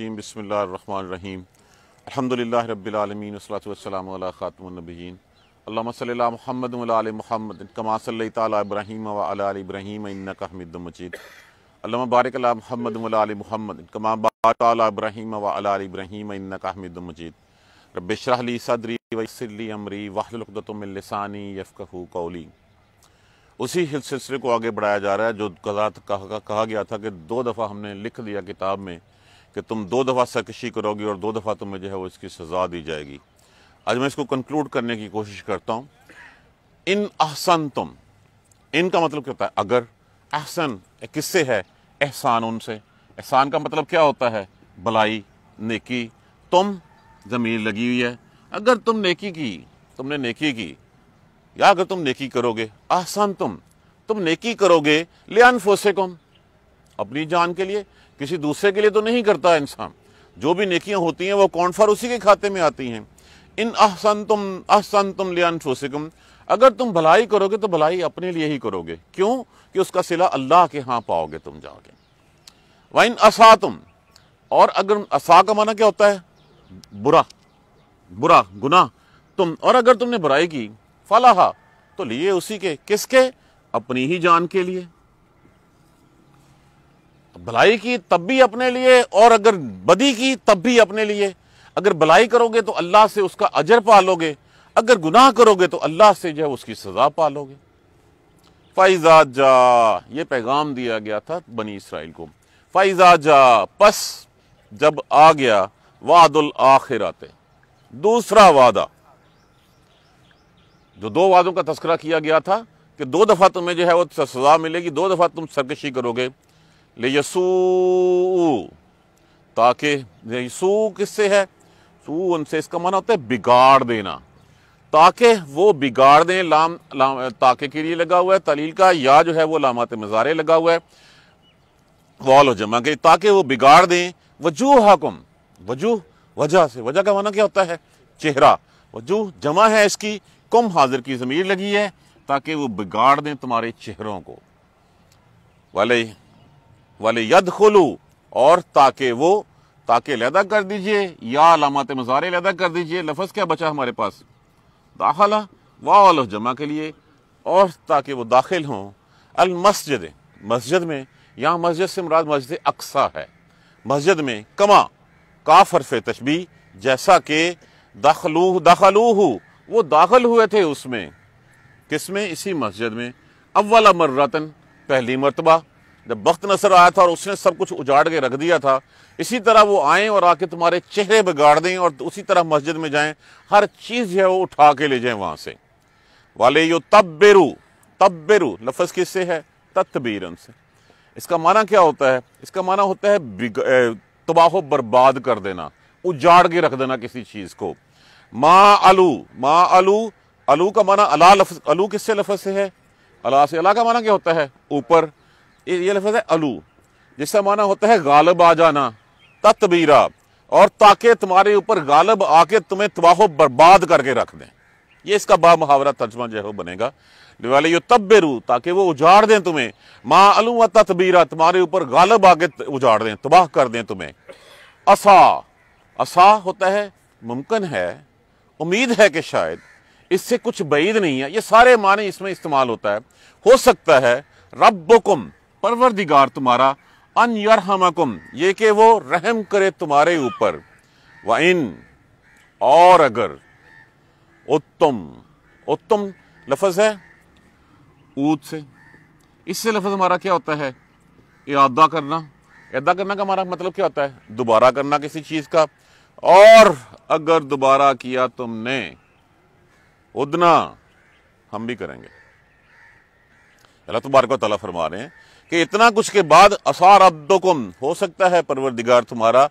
gym बसमीम अलहमदिल्ला रबालमीन वसलाम ख़ातमनबीन अल्लाम सल महमद महमद कमा सल तब्राहीम वल इब्राहीम मजीद अल्लाम बारक महमद महमद कमा बाब्राहीम वल इब्राहीम मजीद रबली सदरी वसली अमरी वाहलतमिलसानी यफ़ू कौली उसी सिलसिले को आगे बढ़ाया जा रहा है जो कहा, कहा गया था कि दो दफ़ा हमने लिख दिया किताब में कि तुम दो दफ़ा सरकशी करोगे और दो दफ़ा तुम्हें जो है वो इसकी सज़ा दी जाएगी आज मैं इसको कंक्लूड करने की कोशिश करता हूँ इन अहसन तुम इनका मतलब क्या होता है अगर अहसन किससे है एहसान उनसे एहसान का मतलब क्या होता है भलाई नेकी तुम जमीन लगी हुई है अगर तुम नेकी की तुमने नेकी की या अगर तुम नेकी करोगे आसान तुम तुम नेकी करोगे ले अनफोसे कम अपनी जान के लिए किसी दूसरे के लिए तो नहीं करता इंसान जो भी नेकियां होती हैं वो कौन फर उसी के खाते में आती हैं इन अहसन तुम अहसन तुम लियान अगर तुम भलाई करोगे तो भलाई अपने लिए ही करोगे क्यों कि उसका सिला अल्लाह के हाँ पाओगे तुम जाओगे वाइन असा तुम और अगर असा का माना क्या होता है बुरा बुरा गुना तुम और अगर तुमने बुराई की फलाहा तो लिए उसी के किसके अपनी ही जान के लिए भलाई की तब भी अपने लिए और अगर बदी की तब भी अपने लिए अगर भलाई करोगे तो अल्लाह से उसका अजर पालोगे अगर गुनाह करोगे तो अल्लाह से जो है उसकी सज़ा पालोगे फ़ाइजा जा ये पैगाम दिया गया था बनी इसराइल को फ़ाइजा जा पस जब आ गया वादुल आखिर आते दूसरा वादा जो दो वादों का तस्करा किया गया था कि दो दफ़ा तुम्हें जो है वो सज़ा मिलेगी दो दफ़ा तुम सरकशी करोगे लेयसू ताकि यसू किससे है सू उनसे इसका माना होता है बिगाड़ देना ताकि वो बिगाड़ दें लाम, लाम ताके के लिए लगा हुआ है तलील का या जो है वो लामात मज़ारे लगा हुआ है वॉल हो जमा के ताकि वो बिगाड़ दें वजूह हाकुम वजूह वजह से वजह का माना क्या होता है चेहरा वजूह जमा है इसकी कुम हाजिर की ज़मीर लगी है ताकि वो बिगाड़ दें तुम्हारे चेहरों को वाले वाले यद खुलू और ताकि वो ताकि लहदा कर दीजिए या अलामत मज़ारे लहदा कर दीजिए लफज क्या बचा हमारे पास दाखला वाह जमा के लिए और ताकि वो दाखिल हों अल मस्जिद में यहाँ मस्जिद से मुराद मस्जिद अक्सा है मस्जिद में कमा का फ़रफ तशबी जैसा कि दाखलू दाखलूह वो दाखिल हुए थे उसमें किसमें इसी मस्जिद में अव्वला मर्रतन पहली मरतबा जब वक्त नजर आया था और उसने सब कुछ उजाड़ के रख दिया था इसी तरह वो आएँ और आके तुम्हारे चेहरे बिगाड़ दें और उसी तरह मस्जिद में जाएँ हर चीज़ है वो उठा के ले जाएँ वहाँ से वाले यो तब तब्बेरू लफज किससे है तत्बीरन से इसका माना क्या होता है इसका माना होता है तबाह बर्बाद कर देना उजाड़ के रख देना किसी चीज़ को माँ अलू माँ अलू अलू का माना अला लफ अलू किससे लफज से है अला से अला का माना क्या होता है ऊपर ये लफज है अलू जिसका माना होता है गालब आ जाना ततबीरा और ताकि तुम्हारे ऊपर गालब आके तुम्हें तबाह बर्बाद करके रख दें ये इसका बा मुहावरा तर्जमा जो है बनेगा वाले यो तब्बेरू ताकि वो उजाड़ दें तुम्हें माँ अलू व ततबीरा तुम्हारे ऊपर गालब आके उजाड़ दें तबाह कर दें तुम्हें असा असा होता है मुमकिन है उम्मीद है कि शायद इससे कुछ बैद नहीं है ये सारे माने इसमें इस्तेमाल होता है हो सकता है रब्बुकुम परवरदिगार तुम्हारा अन यरहमकुम ये कि वो रहम करे तुम्हारे ऊपर व इन और अगर उत्तम उत्तम लफज है ऊद से इससे लफज हमारा क्या होता है इरादा करना इरादा करना का हमारा मतलब क्या होता है दोबारा करना किसी चीज़ का और अगर दोबारा किया तुमने उदना हम भी करेंगे अल्लाह तबारक तला फरमा रहे हैं कि इतना कुछ के बाद असार अब्दुकुम हो सकता है परवरदिगार तुम्हारा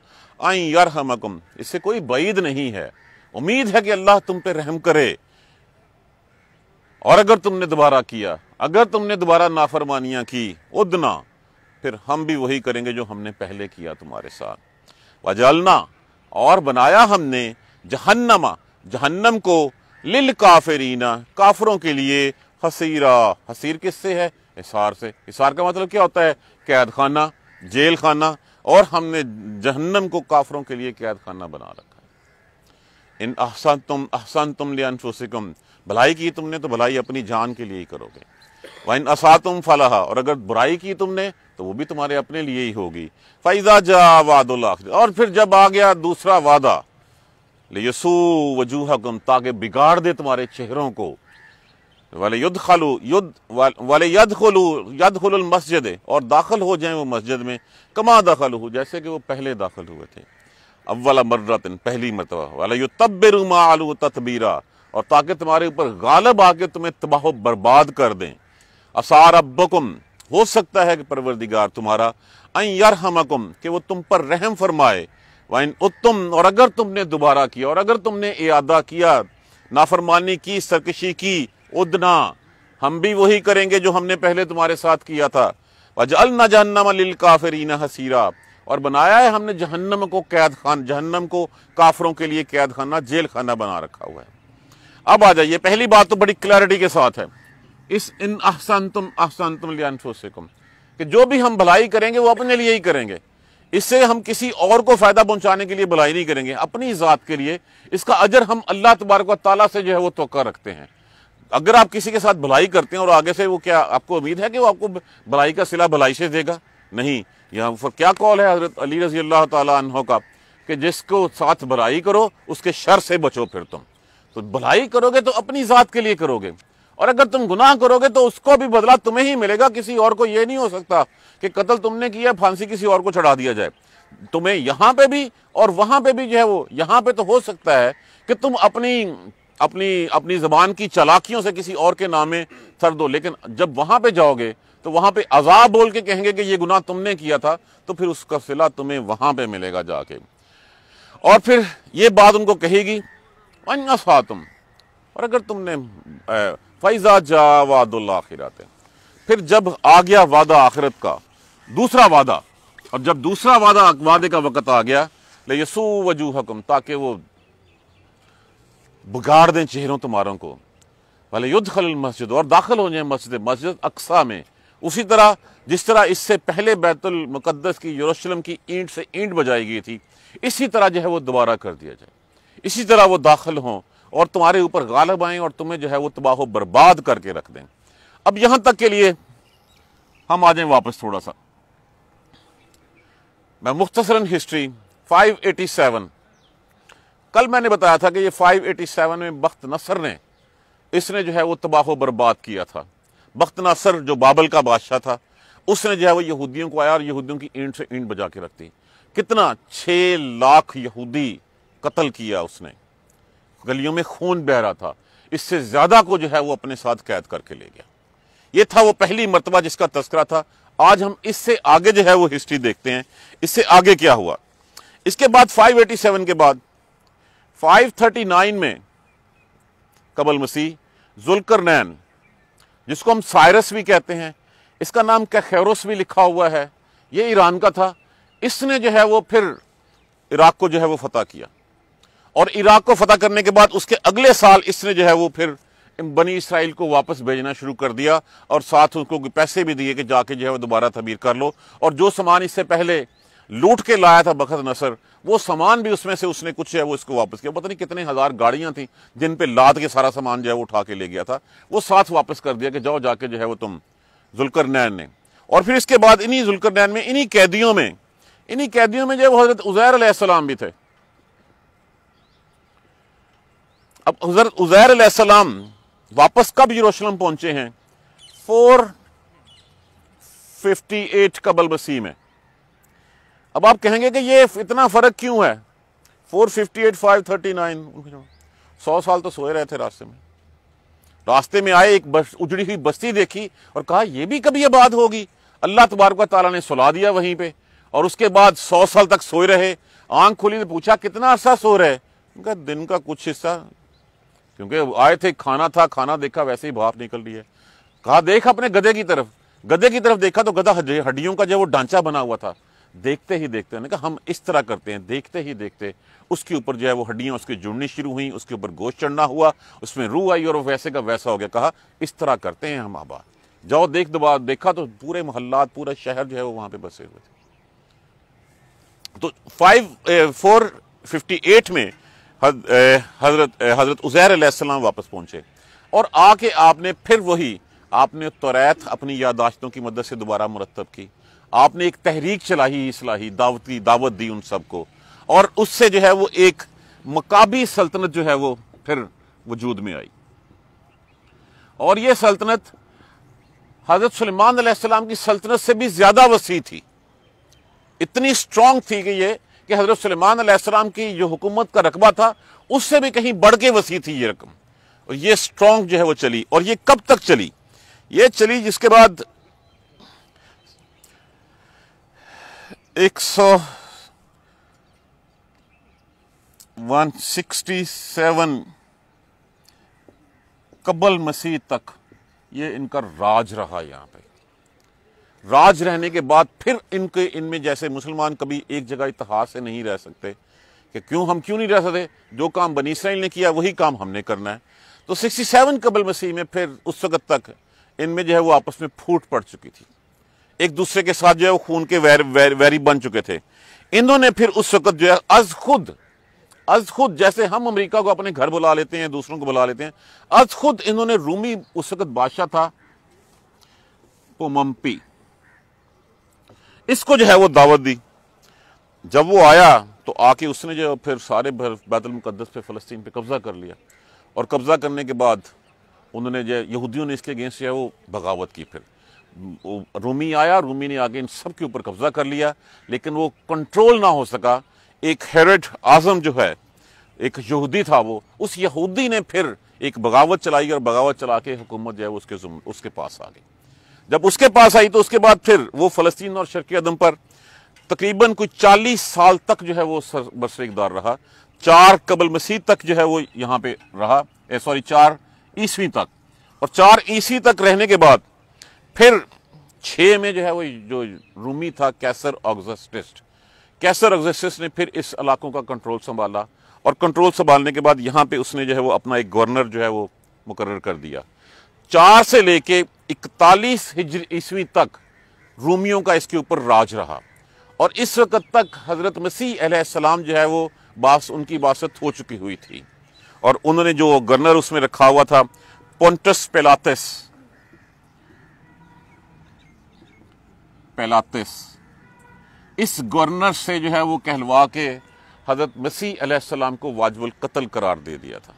आई यार हमकुम इससे कोई बईद नहीं है उम्मीद है कि अल्लाह तुम पे रहम करे और अगर तुमने दोबारा किया अगर तुमने दोबारा नाफरमानियां की उदना फिर हम भी वही करेंगे जो हमने पहले किया तुम्हारे साथ वजालना और बनाया हमने जहन्नमा जहन्नम को लिल काफरीना काफरों के लिए हसीरा हसीर किससे है इसार से इसार का मतलब क्या होता है कैद खाना जेल खाना और हमने जहन्नम को काफरों के लिए कैद खाना बना रखा है इन अहसन तुम अहसन तुम लियानफुसिकम भलाई की तुमने तो भलाई अपनी जान के लिए ही करोगे वह इन असा तुम फलाहा और अगर बुराई की तुमने तो वो भी तुम्हारे अपने लिए ही होगी फ़ैज़ा जा वादुल्ला और फिर जब आ गया दूसरा वादा ले यसू वजूह ताकि बिगाड़ दे तुम्हारे चेहरों को वाले युद्ध खालू युद्ध वाले यद खलू यद खलुल मस्जिद और दाखिल हो जाएं वो मस्जिद में कमा दाखिल हो जैसे कि वो पहले दाखिल हुए थे अव्वला मर्रत पहली मरतबा वाले यु तब्बरुमा आलू ततबीरा और ताकि तुम्हारे ऊपर गालब आके तुम्हें तबाह बर्बाद कर दें असार अब्बकुम हो सकता है कि परवरदिगार तुम्हारा अन यरहमकुम कि वो तुम पर रहम फरमाए वाइन उत्तम और अगर तुमने दोबारा किया और अगर तुमने इदा किया नाफरमानी की सरकशी की उदना हम भी वही करेंगे जो हमने पहले तुम्हारे साथ किया था अजल न जहन्नम अल काफरीना हसीरा और बनाया है हमने जहन्नम को कैद खान जहन्नम को काफरों के लिए कैद खाना जेल खाना बना रखा हुआ है अब आ जाइए पहली बात तो बड़ी क्लैरिटी के साथ है इस इन अहसान तुम अहसान तुम लियानफुसकुम कि जो भी हम भलाई करेंगे वो अपने लिए ही करेंगे इससे हम किसी और को फ़ायदा पहुंचाने के लिए भलाई नहीं करेंगे अपनी ज़ात के लिए इसका अजर हम अल्लाह तबारक ताला से जो है वो तो रखते हैं अगर आप किसी के साथ भलाई करते हैं और आगे से वो क्या आपको उम्मीद है कि वो आपको भलाई का सिला भलाई से देगा नहीं यहाँ पर क्या कॉल है हजरत अली रजी अल्लाह तहों का कि जिसको साथ भलाई करो उसके शर से बचो फिर तुम तो भलाई करोगे तो अपनी ज़ात के लिए करोगे और अगर तुम गुनाह करोगे तो उसको भी बदला तुम्हें ही मिलेगा किसी और को ये नहीं हो सकता कि कत्ल तुमने किया फांसी किसी और को चढ़ा दिया जाए तुम्हें यहाँ पे भी और वहाँ पे भी जो है वो यहाँ पे तो हो सकता है कि तुम अपनी अपनी अपनी ज़बान की चलाकियों से किसी और के नामे सर दो लेकिन जब वहां पे जाओगे तो वहां पे अजाब बोल के कहेंगे कि ये गुनाह तुमने किया था तो फिर उसका सिला तुम्हें वहां पे मिलेगा जाके और फिर ये बात उनको कहेगी तुम और अगर तुमने फैज़ा जा वादुल्लाखिरत फिर जब आ गया वादा आखिरत का दूसरा वादा और जब दूसरा वादा वादे का वक़्त आ गया ले यसू वजूह ताकि वो बिगाड़ दें चेहरों तुम्हारों को भले युद्ध खल मस्जिद और दाखिल हो जाए मस्जिद मस्जिद अक्सा में उसी तरह जिस तरह इससे पहले बैतुल मुक़द्दस की यरूशलेम की ईंट से ईंट बजाई गई थी इसी तरह जो है वो दोबारा कर दिया जाए इसी तरह वो दाखिल हों और तुम्हारे ऊपर गालब आएँ और तुम्हें जो है वो तबाह बर्बाद करके रख दें अब यहाँ तक के लिए हम आ जाएँ वापस थोड़ा सा मैं मुख्तसरा हिस्ट्री 587 कल मैंने बताया था कि ये 587 में बख्त नसर ने इसने जो है वो तबाह बर्बाद किया था बख्त नसर जो बाबल का बादशाह था उसने जो है वो यहूदियों को आया और यहूदियों की ईंट से ईंट बजा के रख दी कितना छः लाख यहूदी कत्ल किया उसने गलियों में खून बह रहा था इससे ज़्यादा को जो है वो अपने साथ कैद करके ले गया ये था वो पहली मरतबा जिसका तस्करा था आज हम इससे आगे जो है वो हिस्ट्री देखते हैं इससे आगे क्या हुआ इसके बाद 587 के बाद 539 में कबल मसीह जुलकरनैन जिसको हम साइरस भी कहते हैं इसका नाम क्या भी लिखा हुआ है ये ईरान का था इसने जो है वो फिर इराक को जो है वो फतह किया और इराक को फतह करने के बाद उसके अगले साल इसने जो है वो फिर बनी इसराइल को वापस भेजना शुरू कर दिया और साथ उसको पैसे भी दिए कि जाके जो है वो दोबारा तबीर कर लो और जो सामान इससे पहले लूट के लाया था बखत नसर वो सामान भी उसमें से उसने कुछ है वो इसको वापस किया पता नहीं कितने हज़ार गाड़ियां थी जिन पे लाद के सारा सामान जो है वो उठा के ले गया था वो साथ वापस कर दिया कि जाओ जाके जो है वो तुम जुलकर नैन ने और फिर इसके बाद इन्हीं जुलकर नैन में इन्हीं कैदियों में इन्हीं कैदियों में जो है वो हज़रत उज़ैर अलैहिस्सलाम भी थे अब हज़रत उज़ैर अलैहिस्सलाम वापस कब यरूशलेम पहुंचे हैं फोर फिफ्टी एट कबल मसीह में अब आप कहेंगे कि ये इतना फ़र्क क्यों है 458 539 सौ साल तो सोए रहे थे रास्ते में रास्ते में आए एक बस, उजड़ी हुई बस्ती देखी और कहा यह भी कभी आबाद होगी अल्लाह तबारक ताला ने सुला दिया वहीं पे और उसके बाद सौ साल तक सोए रहे आंख खुली तो पूछा कितना अरसा सो रहे उनका दिन का कुछ हिस्सा क्योंकि आए थे खाना था खाना देखा वैसे ही भाप निकल रही है कहा देख अपने गधे की तरफ गधे की तरफ देखा तो गधा हड्डियों का जो वो ढांचा बना हुआ था देखते ही देखते उन्होंने कहा हम इस तरह करते हैं देखते ही देखते उसके ऊपर जो है वो हड्डियां उसकी जुड़नी शुरू हुई उसके ऊपर गोश्त चढ़ना हुआ उसमें रूह आई और वैसे का वैसा हो गया कहा इस तरह करते हैं हम आबाद जाओ देख दबा देखा तो पूरे मोहल्ला पूरा शहर जो है वो वहां पे बसे हुए थे तो फाइव फोर फिफ्टी एट में हद, ए, हजरत ए, हजरत उजैर वापस पहुंचे और आके आपने फिर वही आपने तोरैत अपनी यादाश्तों की मदद से दोबारा मुरतब की आपने एक तहरीक चलाई इसलाही दावती दावत दी उन सबको और उससे जो है वो एक मकाबी सल्तनत जो है वो फिर वजूद में आई और ये सल्तनत हज़रत सलमान सलाम की सल्तनत से भी ज़्यादा वसी थी इतनी स्ट्रांग थी कि ये कि हज़रत सलमान सलाम की जो हुकूमत का रकबा था उससे भी कहीं बढ़ के वसी थी ये रकम और ये स्ट्रांग जो है वो चली और ये कब तक चली ये चली जिसके बाद एक सौ वन सिक्सटी सेवन कबल मसीह तक ये इनका राज रहा यहाँ पे राज रहने के बाद फिर इनके इनमें जैसे मुसलमान कभी एक जगह इतिहास से नहीं रह सकते कि क्यों हम क्यों नहीं रह सकते जो काम बनी इसराइल ने किया वही काम हमने करना है तो 67 कबल मसीह में फिर उस वक्त तक इनमें जो है वो आपस में फूट पड़ चुकी थी एक दूसरे के साथ जो है वो खून के वैर, वैर, वैरी बन चुके थे इन्होंने फिर उस वक्त जो है अज खुद अज खुद जैसे हम अमेरिका को अपने घर बुला लेते हैं दूसरों को बुला लेते हैं अज खुद इन्होंने रूमी उस वक्त बादशाह था पोमपी इसको जो है वो दावत दी जब वो आया तो आके उसने जो फिर सारे बैतुलमक़दस पे फ़लस्तीन पे कब्ज़ा कर लिया और कब्ज़ा करने के बाद उन्होंने जो यहूदियों ने इसके अगेंस्ट जो है वो बगावत की फिर रूमी आया रूमी ने आगे इन सब के ऊपर कब्जा कर लिया लेकिन वो कंट्रोल ना हो सका एक हेरट आजम जो है एक यहूदी था वो उस यहूदी ने फिर एक बगावत चलाई और बगावत चला के हुकूमत जो है उसके उसके पास आ गई जब उसके पास आई तो उसके बाद फिर वो फ़लस्तीन और शर्क अदम पर तकरीबन कोई चालीस साल तक जो है वो बरसर इकदार रहा चार कबल मसीह तक जो है वो यहाँ पे रहा सॉरी चार ईसवी तक और चार ईसवी तक रहने के बाद फिर छः में जो है वो जो रूमी था कैसर ऑगजस्टिस्ट कैसर ऑगजस्टिस ने फिर इस इलाकों का कंट्रोल संभाला और कंट्रोल संभालने के बाद यहाँ पे उसने जो है वो अपना एक गवर्नर जो है वो मुकर कर दिया चार से लेके इकतालीस हिजरी ईस्वी तक रूमियों का इसके ऊपर राज रहा और इस वक्त तक हज़रत मसीह सलाम जो है वो बास उनकी बासत हो चुकी हुई थी और उन्होंने जो गवर्नर उसमें रखा हुआ था पोंटस पेलातस पैलातिस इस गवर्नर से जो है वो कहलवा के हज़रत मसीह अलैहिस्सलाम को वाजबुल कत्ल करार दे दिया था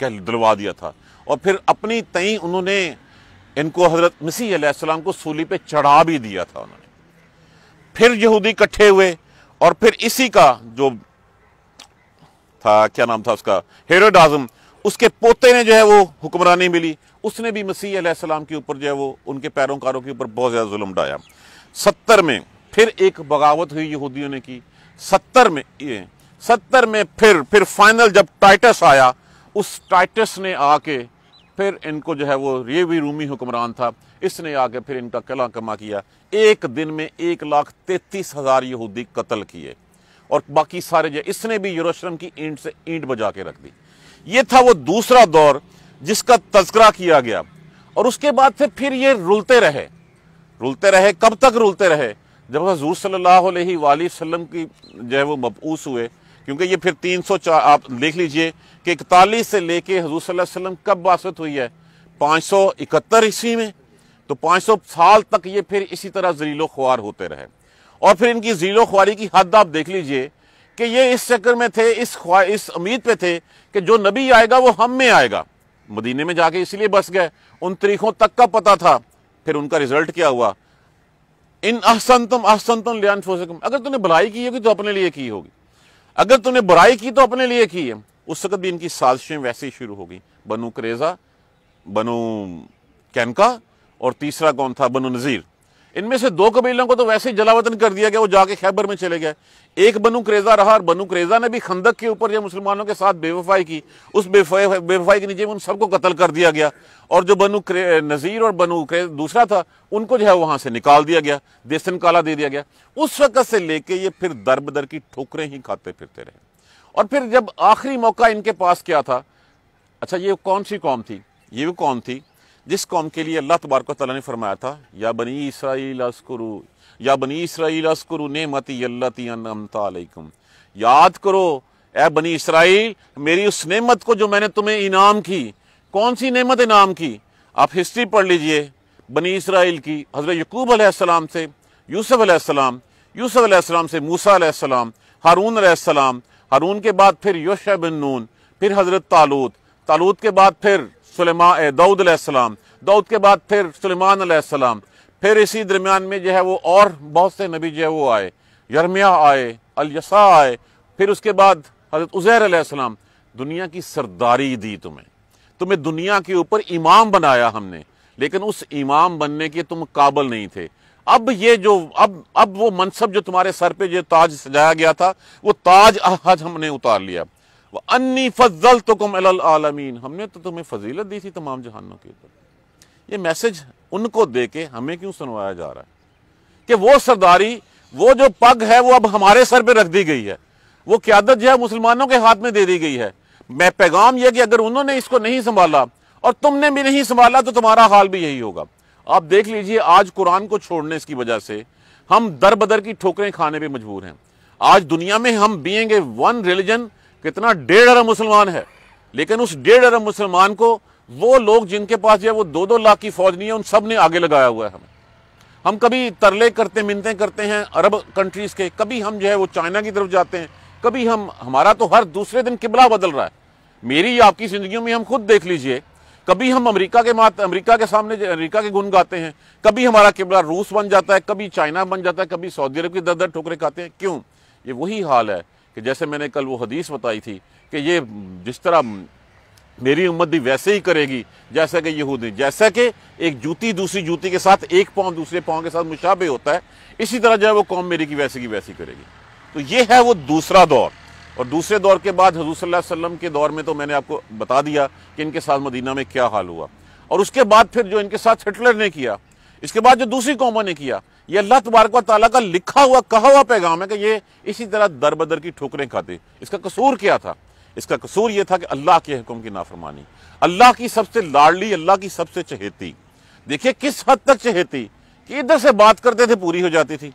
कह दिलवा दिया था और फिर अपनी तई उन्होंने इनको हज़रत मसीह अलैहिस्सलाम को सूली पे चढ़ा भी दिया था उन्होंने फिर यहूदी इकट्ठे हुए और फिर इसी का जो था क्या नाम था उसका हेरोड आजम उसके पोते ने जो है वो हुक्मरानी मिली उसने भी मसीह अलैहिस्सलाम के ऊपर जो है वो उनके पैरोकारों के ऊपर बहुत ज़्यादा जुल्म डाया सत्तर में फिर एक बगावत हुई यहूदियों ने की सत्तर में ये सत्तर में फिर फिर फाइनल जब टाइटस आया उस टाइटस ने आके फिर इनको जो है वो ये भी रूमी हुक्मरान था इसने आके फिर इनका कला कमा किया एक दिन में एक लाख तैतीस हज़ार यहूदी कत्ल किए और बाकी सारे जो इसने भी यरूशलेम की ईंट से ईंट बजा के रख दी ये था वो दूसरा दौर जिसका तस्करा किया गया और उसके बाद से फिर ये रुलते रहे रुलते रहे कब तक रुलते रहे जब हजूर सल्लल्लाहु अलैहि वसल्लम की जो है वो मबूस हुए क्योंकि ये फिर तीन सौ चार आप देख लीजिए कि इकतालीस से लेके हजूर सल्लम कब बासत हुई है पाँच सौ इकहत्तर ईस्वी में तो पाँच सौ साल तक ये फिर इसी तरह जलीलो ख्वार होते रहे और फिर इनकी जलीलो ख्वारी की हद आप देख लीजिए कि ये इस चक्कर में थे इस ख्वा इस उम्मीद पे थे कि जो नबी आएगा वो हम में आएगा मदीने में जाके इसलिए बस गए उन तरीकों तक का पता था फिर उनका रिजल्ट क्या हुआ इन अहसन तुम अहसन तुम लियान फोसकम अगर तुमने भलाई की होगी तो अपने लिए की होगी अगर तुमने बुराई की तो अपने लिए की है उस वक्त भी इनकी साजिशें वैसे ही शुरू हो गई बनु क्रेजा बनु कैनका और तीसरा कौन था बनु नज़ीर इनमें से दो कबीलों को तो वैसे ही जलावतन कर दिया गया वो जाके खैबर में चले गए एक बनु क्रेजा रहा और बनु क्रेजा ने भी खंदक के ऊपर मुसलमानों के साथ बेवफाई की उस बेवफाई बेवफाई के नीचे उन सबको कत्ल कर दिया गया और जो बनु नज़ीर और बनु दूसरा था उनको जो है वहां से निकाल दिया गया देसन काला दे दिया गया उस वक़्त से लेके ये फिर दर बदर की ठोकरें ही खाते फिरते रहे और फिर जब आखिरी मौका इनके पास क्या था अच्छा ये कौन सी कौम थी ये भी कौम थी जिस कौम के लिए अल्लाह तबारक ने फरमाया था या बनी इसराइल अस्करु या बनी इसराइल अस्करु ने मती याद करो ए बनी इसराइल मेरी उस नेमत को जो मैंने तुम्हें इनाम की कौन सी नेमत इनाम की आप हिस्ट्री पढ़ लीजिए बनी इसराइल की हज़रत यकूब आसमाम से यूसुफ आसमाम यूसुफ आसमाम से मूसा आसमाम हारून आसमाम हारून के बाद फिर योशा बिन नून फिर हज़रत तालूत तालूत के बाद फिर सलेमा दाऊदम दाऊद के बाद फिर सलेमान फिर इसी दरमियान में जो है वो और बहुत से नबी जो है वो आए यरमिया आए अलसा आए फिर उसके बाद हजरत उज़ैर दुनिया की सरदारी दी तुम्हें तुम्हें दुनिया के ऊपर इमाम बनाया हमने लेकिन उस इमाम बनने के तुम काबल नहीं थे अब ये जो अब अब वो मनसब जो तुम्हारे सर पे जो ताज सजाया गया था वो ताज आज हमने उतार लिया અન્ની ફઝલતકુમ ઇલા અલઆલમીન હમને તો તુમે ફઝીલત દી થી તમામ જહનો કે ઉપર યે મેસેજ ઉનકો દેકે હમે ક્યુ સુનવાયા જા રહા હે કે વો સરદારી વો જો પગ હે વો અબ હમારે સર પે રખ દી ગઈ હૈ વો કિયાદત જો હે મુસ્લમાનો કે હાથ મે દે દી ગઈ હૈ મે પેગામ યે કે અગર ઉનહોને ઇસકો નહીં સંભالا ઓર તુમને ભી નહીં સંભالا તો તુમહારા હાલ ભી યહી હોગા આપ દેખ લિજીએ આજ કુરાન કો છોડને ઇસકી બજા સે હમ દરબદર કી ઠોકરે ખાને પે મજબૂર હૈ આજ દુનિયા મે હમ બીએંગે 1 રિલીજીન कितना डेढ़ अरब मुसलमान है लेकिन उस डेढ़ अरब मुसलमान को वो लोग जिनके पास जो है वो दो दो लाख की फौज नहीं है उन सब ने आगे लगाया हुआ है हमें हम कभी तरले करते मिनते करते हैं अरब कंट्रीज़ के कभी हम जो है वो चाइना की तरफ जाते हैं कभी हम हमारा तो हर दूसरे दिन किबला बदल रहा है मेरी आपकी ज़िंदगी में हम खुद देख लीजिए कभी हम अमेरिका के मात अमेरिका के सामने अमेरिका के गुन गाते हैं कभी हमारा किबला रूस बन जाता है कभी चाइना बन जाता है कभी सऊदी अरब की दर दर ठोकरे खाते हैं क्यों ये वही हाल है कि जैसे मैंने कल वो हदीस बताई थी कि ये जिस तरह मेरी उम्मत भी वैसे ही करेगी जैसा कि यहूदी जैसा कि एक जूती दूसरी जूती के साथ एक पाँव दूसरे पाँव के साथ मुशाबे होता है इसी तरह जो है वो कौम मेरी की वैसे की वैसी करेगी तो ये है वो दूसरा दौर और दूसरे दौर के बाद हजू वसल्लम के दौर में तो मैंने आपको बता दिया कि इनके साथ मदीना में क्या हाल हुआ और उसके बाद फिर जो इनके साथ हिटलर ने किया इसके बाद जो दूसरी कौमों ने किया ये अल्लाह तबारक ताली का लिखा हुआ कहा हुआ पैगाम है कि ये इसी तरह दर बदर की ठोकरें खाते इसका कसूर क्या था इसका कसूर ये था कि अल्लाह के हकम की नाफरमानी अल्लाह की सबसे लाडली अल्लाह की सबसे चहेती देखिए किस हद तक चहेती कि इधर से बात करते थे पूरी हो जाती थी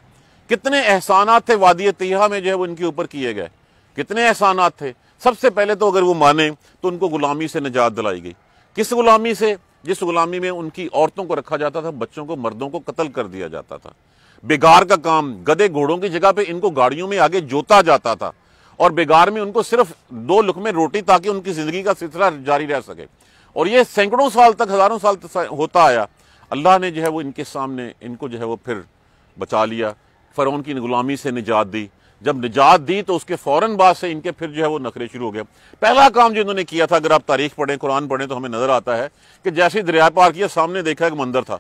कितने एहसान थे वादी तिहा में जो है वो इनके ऊपर किए गए कितने एहसान थे सबसे पहले तो अगर वो माने तो उनको गुलामी से निजात दिलाई गई किस गुलामी से जिस गुलामी में उनकी औरतों को रखा जाता था बच्चों को मर्दों को कत्ल कर दिया जाता था बेगार का काम गधे घोड़ों की जगह पे इनको गाड़ियों में आगे जोता जाता था और बेगार में उनको सिर्फ दो लुक में रोटी ताकि उनकी ज़िंदगी का सिलसिला जारी रह सके और ये सैकड़ों साल तक हज़ारों साल तक होता आया अल्लाह ने जो है वो इनके सामने इनको जो है वो फिर बचा लिया फ़रौन की गुलामी से निजात दी जब निजात दी तो उसके फ़ौरन बाद से इनके फिर जो है वो नखरे शुरू हो गए पहला काम जो इन्होंने किया था अगर आप तारीख पढ़ें कुरान पढ़ें तो हमें नज़र आता है कि जैसे ही दरिया पार किया सामने देखा एक मंदिर था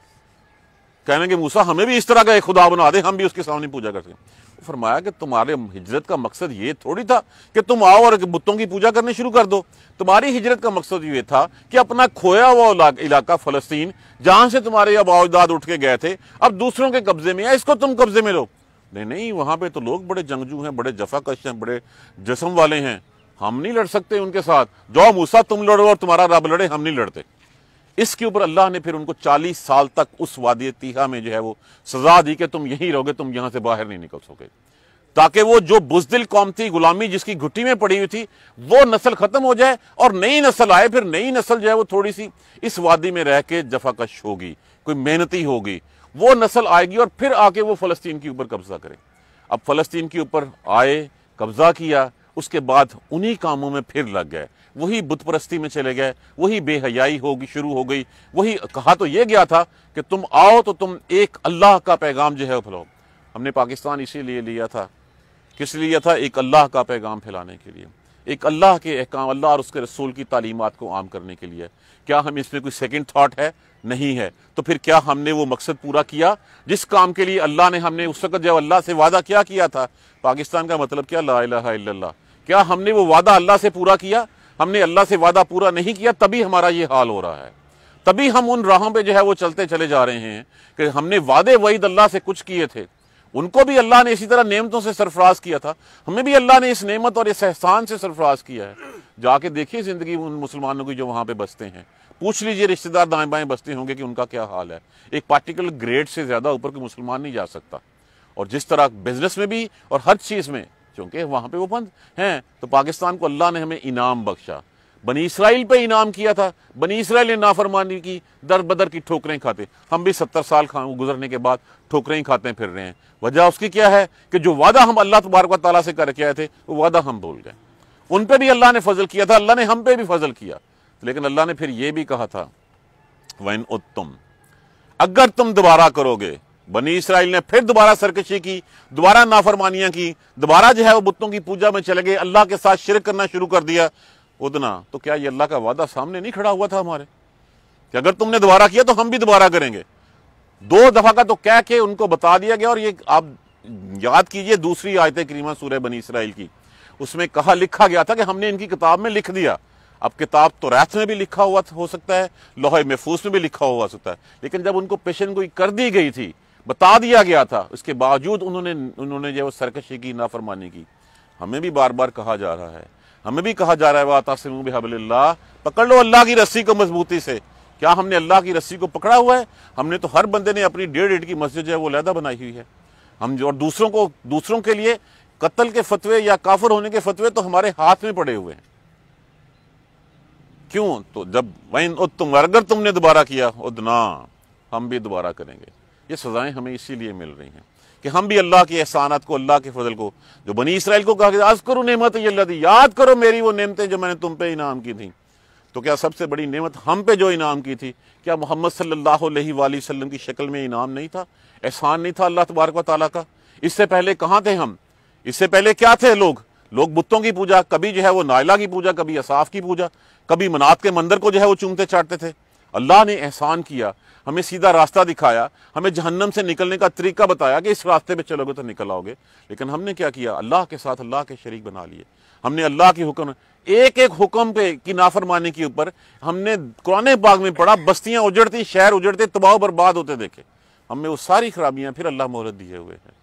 कहने के मूसा हमें भी इस तरह का एक खुदा बना दे हम भी उसके सामने पूजा कर सकें फरमाया कि तुम्हारे हिजरत का मकसद ये थोड़ी था कि तुम आओ और बुतों की पूजा करने शुरू कर दो तुम्हारी हिजरत का मकसद ये था कि अपना खोया हुआ इलाका फ़लस्तीन जहां से तुम्हारे अब आजदाद उठ के गए थे अब दूसरों के कब्ज़े में या इसको तुम कब्ज़े में लो नहीं नहीं वहाँ पे तो लोग बड़े जंगजू हैं बड़े जफाकश हैं बड़े जसम वाले हैं हम नहीं लड़ सकते उनके साथ जो मूसा तुम लड़ो और तुम्हारा रब लड़े हम नहीं लड़ते इसके ऊपर अल्लाह ने फिर उनको 40 साल तक उस वादी तीहा में जो है वो सजा दी कि तुम यहीं रहोगे तुम यहाँ से बाहर नहीं निकल सकोगे ताकि वो जो बुजदिल कौम थी गुलामी जिसकी घुट्टी में पड़ी हुई थी वो नस्ल ख़त्म हो जाए और नई नस्ल आए फिर नई नस्ल जो है वो थोड़ी सी इस वादी में रह के जफाकश होगी कोई मेहनती होगी वो नस्ल आएगी और फिर आके वो फ़लस्तीन के ऊपर कब्ज़ा करें अब फ़लस्तीन के ऊपर आए कब्ज़ा किया उसके बाद उन्हीं कामों में फिर लग गए वही बुतप्रस्ती में चले गए वही बेहयाई होगी शुरू हो गई वही कहा तो यह गया था कि तुम आओ तो तुम एक अल्लाह का पैगाम जो है फैलाओ हमने पाकिस्तान इसीलिए लिया था किस लिया था एक अल्लाह का पैगाम फैलाने के लिए एक अल्लाह के अहकाम अल्लाह और उसके रसूल की तालीमत को आम करने के लिए क्या हम इसमें कोई सेकेंड थाट है नहीं है तो फिर क्या हमने वो मकसद पूरा किया जिस काम के लिए अल्लाह ने हमने उस वक्त जब अल्लाह से वादा क्या किया था पाकिस्तान का मतलब क्या ला इला क्या हमने वो वादा अल्लाह से पूरा किया हमने अल्लाह से वादा पूरा नहीं किया तभी हमारा ये हाल हो रहा है तभी हम उन राहों पे जो है वो चलते चले जा रहे हैं कि हमने वादे वहीद अल्लाह से कुछ किए थे उनको भी अल्लाह ने इसी तरह नेमतों से सरफराज किया था हमें भी अल्लाह ने इस नेमत और इस एहसान से सरफराज किया है जाके देखिए ज़िंदगी उन मुसलमानों की जो वहां पर बसते हैं पूछ लीजिए रिश्तेदार दाएं बाएं बसते होंगे कि उनका क्या हाल है एक पार्टिकुलर ग्रेड से ज़्यादा ऊपर कोई मुसलमान नहीं जा सकता और जिस तरह बिजनेस में भी और हर चीज़ में क्योंकि वहां पे वो बंद हैं तो पाकिस्तान को अल्लाह ने हमें इनाम बख्शा बनी इसराइल पे इनाम किया था बनी इसराइल ने नाफरमानी की दर बदर की ठोकरें खाते हम भी सत्तर साल गुजरने के बाद ठोकरें ही खाते फिर रहे हैं वजह उसकी क्या है कि जो वादा हम अल्लाह तबारक ताली से करके आए थे वो वादा हम भूल गए उन पर भी अल्लाह ने फजल किया था अल्लाह ने हम पे भी फजल किया लेकिन अल्लाह ने फिर ये भी कहा था वन उत्तम अगर तुम दोबारा करोगे बनी इसराइल ने फिर दोबारा सरकशी की दोबारा नाफरमानियां की दोबारा जो है वो बुतों की पूजा में चले गए अल्लाह के साथ शिरक करना शुरू कर दिया उदना तो क्या ये अल्लाह का वादा सामने नहीं खड़ा हुआ था हमारे कि अगर तुमने दोबारा किया तो हम भी दोबारा करेंगे दो दफ़ा का तो कह के उनको बता दिया गया और ये आप याद कीजिए दूसरी आयत करीमा सूर्य बनी इसराइल की उसमें कहा लिखा गया था कि हमने इनकी किताब में लिख दिया अब किताब तो रैथ में भी लिखा हुआ हो सकता है लोहे महफूज में भी लिखा हुआ हो सकता है लेकिन जब उनको पेशन गोई कर दी गई थी बता दिया गया था उसके बावजूद उन्होंने उन्होंने जो सरकशी की नाफरमानी की हमें भी बार बार कहा जा रहा है हमें भी कहा जा रहा है वह आतासम हबल्ला पकड़ लो अल्लाह की रस्सी को मजबूती से क्या हमने अल्लाह की रस्सी को पकड़ा हुआ है हमने तो हर बंदे ने अपनी डेढ़ ईट की मस्जिद जो है वो लहदा बनाई हुई है हम जो और दूसरों को दूसरों के लिए कत्ल के फतवे या काफर होने के फतवे तो हमारे हाथ में पड़े हुए हैं क्यों तो जब वही तुम अगर तुमने दोबारा किया उदना हम भी दोबारा करेंगे ये सजाएं हमें इसीलिए मिल रही हैं कि हम भी अल्लाह के एहसानत को अल्लाह के फजल को जो बनी इसराइल को कहा कि आज करो नमत याद करो मेरी वो नमतें जो मैंने तुम पे इनाम की थी तो क्या सबसे बड़ी नमत हम पे जो इनाम की थी क्या मोहम्मद सल्लाम की शक्ल में इनाम नहीं था एहसान नहीं था अल्लाह तबारक वाली का इससे पहले कहाँ थे हम इससे पहले क्या थे लोग लोग बुतों की पूजा कभी जो है वो नायला की पूजा कभी असाफ की पूजा कभी मनात के मंदिर को जो है वो चूमते चाटते थे अल्लाह ने एहसान किया हमें सीधा रास्ता दिखाया हमें जहन्नम से निकलने का तरीका बताया कि इस रास्ते पे चलोगे तो निकल आओगे लेकिन हमने क्या किया अल्लाह के साथ अल्लाह के शरीक बना लिए हमने अल्लाह के हुक्म एक एक हुक्म पे की नाफरमानी के ऊपर हमने कुरान बाग में पढ़ा बस्तियां उजड़ती शहर उजड़ते तबाह बर्बाद होते देखे हमें वो सारी खराबियाँ फिर अल्लाह मोहलत दिए हुए हैं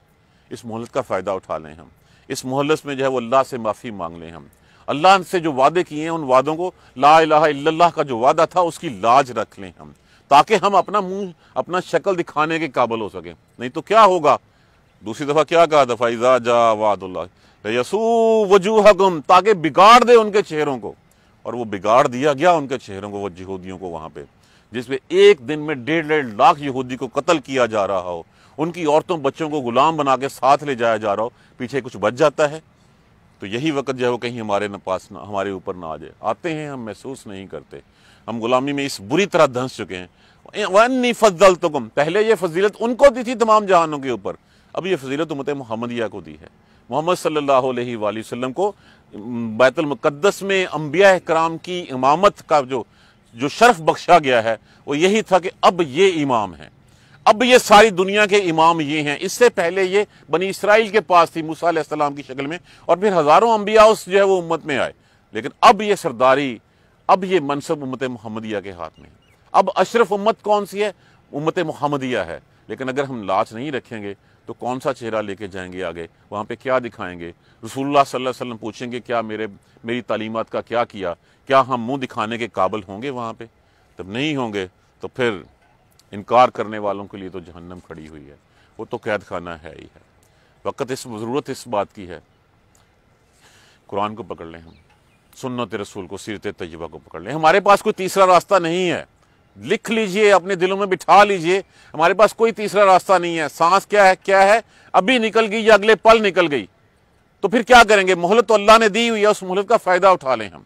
इस मोहलत का फ़ायदा उठा लें हम इस मोहलत में जो है वो अल्लाह से माफ़ी मांग लें हम अल्लाह से जो वादे किए हैं उन वादों को ला अल्लाह का जो वादा था उसकी लाज रख लें हम ताकि हम अपना मुंह अपना शक्ल दिखाने के काबल हो सकें नहीं तो क्या होगा दूसरी दफ़ा क्या कहा दफा इजा जा वादसू वजूह गुम ताकि बिगाड़ दे उनके चेहरों को और वो बिगाड़ दिया गया उनके चेहरों को वो यहूदियों को वहाँ पर जिसमें एक दिन में डेढ़ डेढ़ लाख यहूदी को कत्ल किया जा रहा हो उनकी औरतों बच्चों को गुलाम बना के साथ ले जाया जा रहा हो पीछे कुछ बच जाता है तो यही वक्त जो है वो कहीं हमारे न पास ना हमारे ऊपर ना आ जाए आते हैं हम महसूस नहीं करते हम गुलामी में इस बुरी तरह धंस चुके हैं वन्नी फजल तो गुम पहले ये फजीलत उनको दी थी तमाम जहानों के ऊपर अब ये फजीलत उमत मोहम्मदिया को दी है मोहम्मद सल्लल्लाहु अलैहि वसल्लम को बैतुलमक़दस में अम्बिया कराम की इमामत का जो जो शर्फ बख्शा गया है वो यही था कि अब ये इमाम हैं अब ये सारी दुनिया के इमाम ये हैं इससे पहले ये बनी इसराइल के पास थी मूसा की शक्ल में और फिर हज़ारों अम्बिया उस जो है वो उम्मत में आए लेकिन अब ये सरदारी अब ये मनसब उम्मत महमदिया के हाथ में अब अशरफ उम्मत कौन सी है उम्मत महमदिया है लेकिन अगर हम लाच नहीं रखेंगे तो कौन सा चेहरा लेके जाएंगे आगे वहाँ पे क्या दिखाएंगे रसूलुल्लाह सल्लल्लाहु अलैहि वसल्लम पूछेंगे क्या मेरे मेरी तालीमत का क्या किया क्या हम मुंह दिखाने के काबिल होंगे वहाँ पे तब नहीं होंगे तो फिर इनकार करने वालों के लिए तो जहन्नम खड़ी हुई है वो तो कैद खाना है ही है वक़्त इस ज़रूरत इस बात की है कुरान को पकड़ लें हम सुन्नत रसूल को सीरत तजुबा को पकड़ लें हमारे पास कोई तीसरा रास्ता नहीं है लिख लीजिए अपने दिलों में बिठा लीजिए हमारे पास कोई तीसरा रास्ता नहीं है सांस क्या है क्या है अभी निकल गई या अगले पल निकल गई तो फिर क्या करेंगे मोहलत तो अल्लाह ने दी हुई है उस मोहलत का फ़ायदा उठा लें हम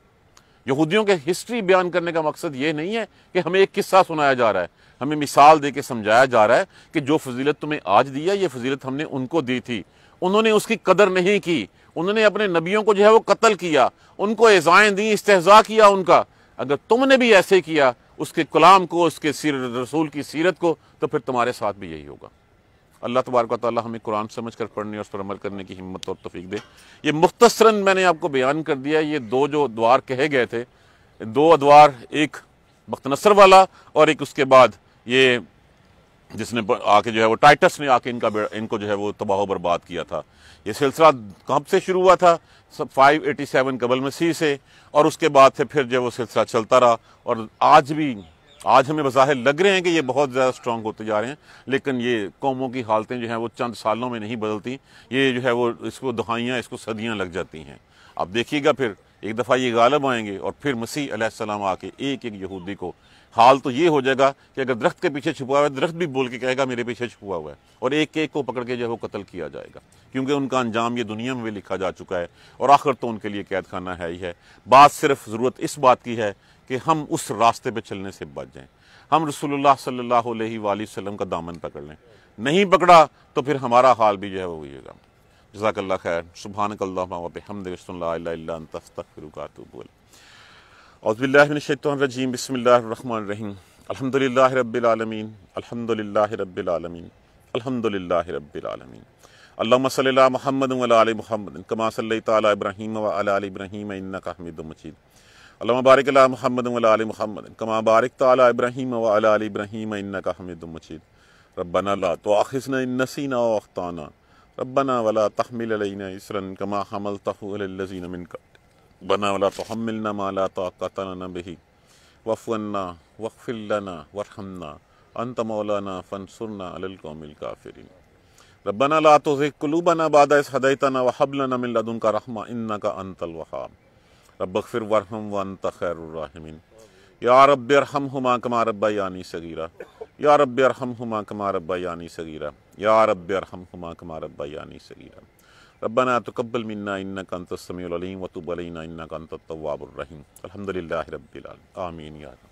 यहूदियों के हिस्ट्री बयान करने का मकसद ये नहीं है कि हमें एक किस्सा सुनाया जा रहा है हमें मिसाल दे के समझाया जा रहा है कि जो फजीलत तुम्हें आज दी है ये फजीलत हमने उनको दी थी उन्होंने उसकी कदर नहीं की उन्होंने अपने नबियों को जो है वो कत्ल किया उनको एजाएँ दी इस्तेजा किया उनका अगर तुमने भी ऐसे किया उसके कलाम को उसके सीर रसूल की सीरत को तो फिर तुम्हारे साथ भी यही होगा अल्लाह तबारक ताली हमें कुरान समझ कर पढ़ने और उस पर अमल करने की हिम्मत और तफीक दे ये मुख्तसरा मैंने आपको बयान कर दिया ये दो जो द्वार कहे गए थे दो अदवार एक बख्तनसर वाला और एक उसके बाद ये जिसने आके जो है वो टाइटस ने आके इनका इनको जो है वो तबाह बर्बाद किया था ये सिलसिला कब से शुरू हुआ था सब 587 एटी सेवन कबल मसीह से और उसके बाद से फिर जो वो सिलसिला चलता रहा और आज भी आज हमें बज़ाहिर लग रहे हैं कि ये बहुत ज़्यादा स्ट्रॉन्ग होते जा रहे हैं लेकिन ये कौमों की हालतें जो हैं वो चंद सालों में नहीं बदलती ये जो है वो इसको दुहाइयाँ इसको सदियाँ लग जाती हैं आप देखिएगा फिर एक दफ़ा ये गालब आएंगे और फिर मसीह अलैहिस्सलाम आके एक एक यहूदी को हाल तो ये हो जाएगा कि अगर दरख्त के पीछे छुपा हुआ है दरख्त भी बोल के कहेगा मेरे पीछे छुपा हुआ है और एक एक को पकड़ के जो है वो कत्ल किया जाएगा क्योंकि उनका अंजाम ये दुनिया में भी लिखा जा चुका है और आखिर तो उनके लिए कैद खाना है ही है बात सिर्फ ज़रूरत इस बात की है कि हम उस रास्ते पर चलने से बच जाएँ हम रसोल्ला सल्ला वसम का दामन पकड़ लें नहीं पकड़ा तो फिर हमारा हाल भी जो है वो होगा जजाकल्ला खैर सुबहानकल्लाफिर अज़बिल्लाशतरजीम बसमीम अलहमदिल्ला रबालमीन अलहमदिल्ला रबालमीन अलहमदिल्ला रबालमीन अल्लाम महमद महमद कमा सल तब्राहीम वल इब्राहीम हमिद मजीद महमद महमद कमा बारक तब्राहीम वल इब्राहीम हमिद मजीद तो आखिसना नसीना वाना रबना वाला तहमिलना इसरन कमा हमल तहलजीन मिनका बना वाला तहमिलना माला ताकतना बही वफ़न्ना वक़फ़िल्लाना वरहमना अनत मौलाना फ़नसुरना अलकौमिल काफिरिन रबना ला तो क़लूबना बाद हदैतना वहबलना मिन लदन का रहमा इन्ना का अनतल वहाब रबफ़िर वरहम वन तखैरमिन या रब अरहम हुमा कमा रब्बा यानी सगीरा या रब अरहम हुमा कमा रब्बा यानी सगीरा يا رب ارحمهما كما ربياني صغيرا ربنا تقبل منا انك انت السميع العليم وتب علينا انك انت التواب الرحيم الحمد لله رب العالمين امين يا رب